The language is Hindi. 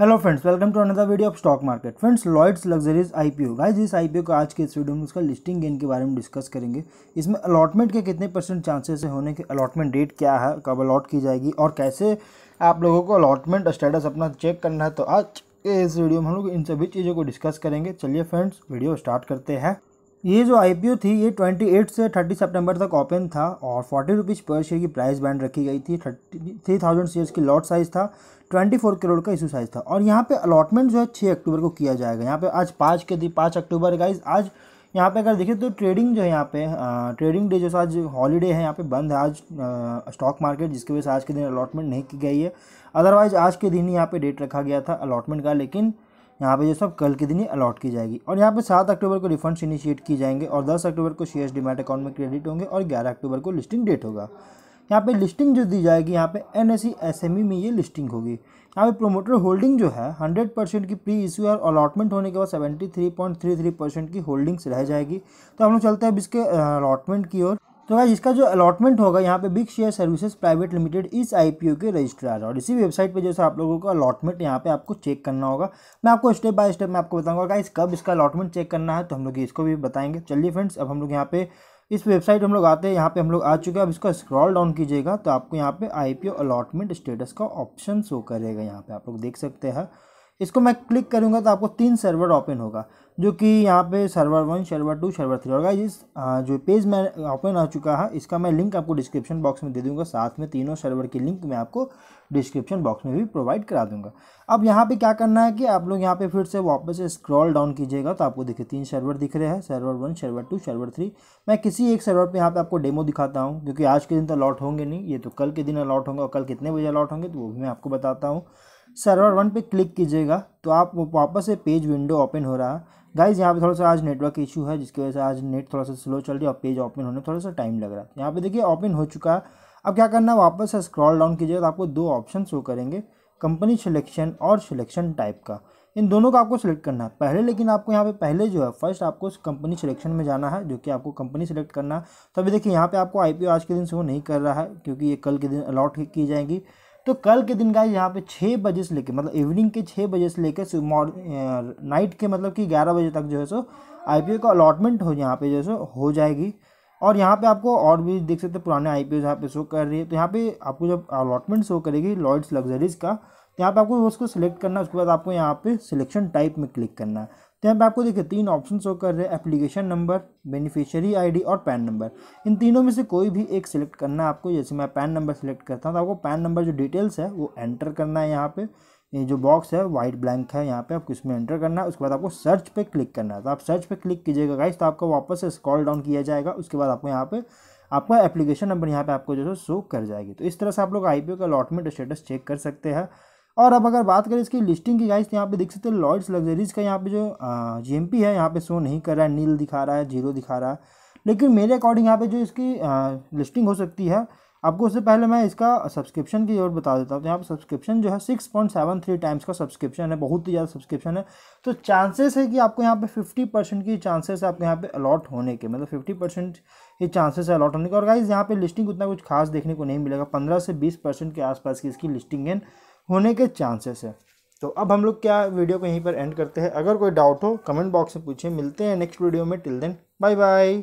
hello friends welcome to another video of stock market friends Lloyds luxuries IPO guys इस आईपीओ का आज के इस वीडियो में उसका लिस्टिंग गेन के बारे में डिस्कस करेंगे इसमें अलॉटमेंट के कितने परसेंट चांसेस है होने के अलॉटमेंट डेट क्या है कब अलॉट की जाएगी और कैसे आप लोगों को अलॉटमेंट स्टेटस अपना चेक करना है तो आज के इस वीडियो में हम लोग इन सभी चीज़ों को डिस्कस करेंगे चलिए फ्रेंड्स वीडियो स्टार्ट करते हैं ये जो आई थी ये 28 से 30 सितंबर तक ओपन था और फोर्टी रुपीज़ पर शेयर की प्राइस बैंड रखी गई थी थर्टी थ्री थाउजेंड शेयर्स की लॉट साइज़ था 24 करोड़ का इशू साइज़ था और यहाँ पे अलॉटमेंट जो है छः अक्टूबर को किया जाएगा यहाँ पे आज पाँच के दिन पाँच अक्टूबर का आज यहाँ पे अगर देखिए तो ट्रेडिंग जो है यहाँ पे आ, ट्रेडिंग डे जो आज हॉलीडे है यहाँ पे बंद है आज स्टॉक मार्केट जिसकी वजह से आज के दिन अलॉटमेंट नहीं की गई है अदरवाइज़ आज के दिन ही यहाँ पे डेट रखा गया था अलॉटमेंट का लेकिन यहाँ पे जो सब कल के दिन ही अलॉट की जाएगी और यहाँ पे सात अक्टूबर को रिफंड्स इनिशिएट की जाएंगे और दस अक्टूबर को शेयर्स डिमेट अकाउंट में क्रेडिट होंगे और ग्यारह अक्टूबर को लिस्टिंग डेट होगा यहाँ पे लिस्टिंग जो दी जाएगी यहाँ पे एन एस e, e में ये लिस्टिंग होगी यहाँ पे प्रोमोटर होल्डिंग जो है हंड्रेड परसेंट की प्री इश्यू और अलॉटमेंट होने के बाद थ्री परसेंट की होल्डिंग्स रह जाएगी तो हम लोग चलते हैं अब इसके अलॉटमेंट uh, की ओर तो गाइज इसका जो अलॉटमेंट होगा यहाँ पे big share services private limited इस आईपीओ के रजिस्ट्रार और इसी वेबसाइट पे जैसे आप लोगों का अलॉटमेंट यहाँ पे आपको चेक करना होगा मैं आपको स्टेप बाय स्टेप मैं आपको बताऊंगा गाइज कब इसका अलॉटमेंट चेक करना है तो हम लोग इसको भी बताएंगे चलिए फ्रेंड्स अब हम लोग यहाँ पे इस वेबसाइट हम लोग आते हैं यहाँ पे हम लोग आ चुके हैं अब इसको स्क्रॉल डाउन कीजिएगा तो आपको यहाँ पे आईपीओ अलॉटमेंट स्टेटस का ऑप्शन शो करेगा यहाँ पे आप लोग देख सकते हैं इसको मैं क्लिक करूँगा तो आपको तीन सर्वर ओपन होगा जो कि यहाँ पे server one server two server three होगा इस जो पेज मैं ओपन आ चुका है इसका मैं लिंक आपको डिस्क्रिप्शन बॉक्स में दे दूँगा साथ में तीनों सर्वर की लिंक मैं आपको डिस्क्रिप्शन बॉक्स में भी प्रोवाइड करा दूँगा अब यहाँ पे क्या करना है कि आप लोग यहाँ पे फिर से वापस स्क्रॉल डाउन कीजिएगा तो आपको देखिए तीन सर्वर दिख रहे हैं server one server two server three मैं किसी एक सर्वर पर यहाँ पर आपको डेमो दिखाता हूँ क्योंकि आज के दिन तो अलॉट होंगे नहीं ये तो कल के दिन अलॉट होंगे और कल कितने बजे अलॉट होंगे तो वो भी मैं आपको बताता हूँ सर्वर वन पे क्लिक कीजिएगा तो आप वो वापस से पेज विंडो ओपन हो रहा है गाइज यहाँ पे थोड़ा सा आज नेटवर्क इशू है जिसकी वजह से आज नेट थोड़ा सा स्लो चल रही है और पेज ओपन होने में थोड़ा सा टाइम लग रहा है यहाँ पे देखिए ओपन हो चुका है अब क्या करना है वापस से स्क्रॉल डाउन कीजिएगा तो आपको दो ऑप्शन शो करेंगे कंपनी सिलेक्शन और सिलेक्शन टाइप का इन दोनों का आपको सिलेक्ट करना है पहले लेकिन आपको यहाँ पे पहले जो है फर्स्ट आपको कंपनी सिलेक्शन में जाना है जो कि आपको कंपनी सिलेक्ट करना है तो अभी देखिए यहाँ पे आपको आईपीओ आज के दिन शो नहीं कर रहा है क्योंकि ये कल के दिन अलॉट की जाएगी तो कल के दिन का यहाँ पे छः बजे से लेकर मतलब इवनिंग के छः बजे से लेकर नाइट के मतलब कि ग्यारह बजे तक जो है सो आई का अलॉटमेंट हो यहाँ पे जो है सो हो जाएगी और यहाँ पे आपको और भी देख सकते हैं पुराने आई पी ओ यहाँ पे शो कर रही है तो यहाँ पे आपको जब अलॉटमेंट शो करेगी लॉयड्स लग्जरीज का तो यहाँ पे आपको उसको सिलेक्ट करना है उसके बाद आपको यहाँ पे सिलेक्शन टाइप में क्लिक करना है तो यहाँ पे आपको देखिए तीन ऑप्शन शो कर रहे हैं एप्लीकेशन नंबर बेनिफिशियरी आईडी और पैन नंबर इन तीनों में से कोई भी एक सिलेक्ट करना है आपको जैसे मैं पैन नंबर सिलेक्ट करता हूँ तो आपको पैन नंबर जो डिटेल्स है वो एंटर करना है यहाँ पे ये जो बॉक्स है वाइट ब्लैंक है यहाँ पे आपको इसमें एंटर करना है उसके बाद आपको सर्च पे क्लिक करना है तो आप सर्च पे क्लिक कीजिएगा गाइस तो आपका वापस से स्क्रॉल डाउन किया जाएगा उसके बाद आपको यहाँ पे आपका एप्लीकेशन नंबर यहाँ पे आपको जो है शो कर जाएगी तो इस तरह से आप लोग आईपीओ का अलॉटमेंट स्टेटस चेक कर सकते हैं और अब अगर बात करें इसकी लिस्टिंग की गाइस तो यहाँ पे देख सकते हो लॉयड्स लग्जरीज का यहाँ पे जो जी है यहाँ पे शो नहीं कर रहा है नील दिखा रहा है जीरो दिखा रहा है लेकिन मेरे अकॉर्डिंग यहाँ पे जो इसकी आ, लिस्टिंग हो सकती है आपको उससे पहले मैं इसका सब्सक्रिप्शन की ओर बता देता हूँ तो यहाँ पर सब्सक्रिप्शन जो है six point seven three times का सब्सक्रिप्शन है बहुत ही ज़्यादा सब्सक्रिप्शन है तो चांसेस है कि आपको यहाँ पे फिफ्टी परसेंट की चांसेस है आपको यहाँ पे अलॉट होने के मतलब फिफ्टी परसेंट ये चांसेस है अलॉट होने के और गाइज यहाँ पर लिस्टिंग उतना कुछ खास देखने को नहीं मिलेगा पंद्रह से बीस परसेंट के आसपास की इसकी लिस्टिंग है होने के चांसेस है तो अब हम लोग क्या वीडियो को यहीं पर एंड करते हैं अगर कोई डाउट हो कमेंट बॉक्स में पूछिए मिलते हैं नेक्स्ट वीडियो में टिल देन बाय बाय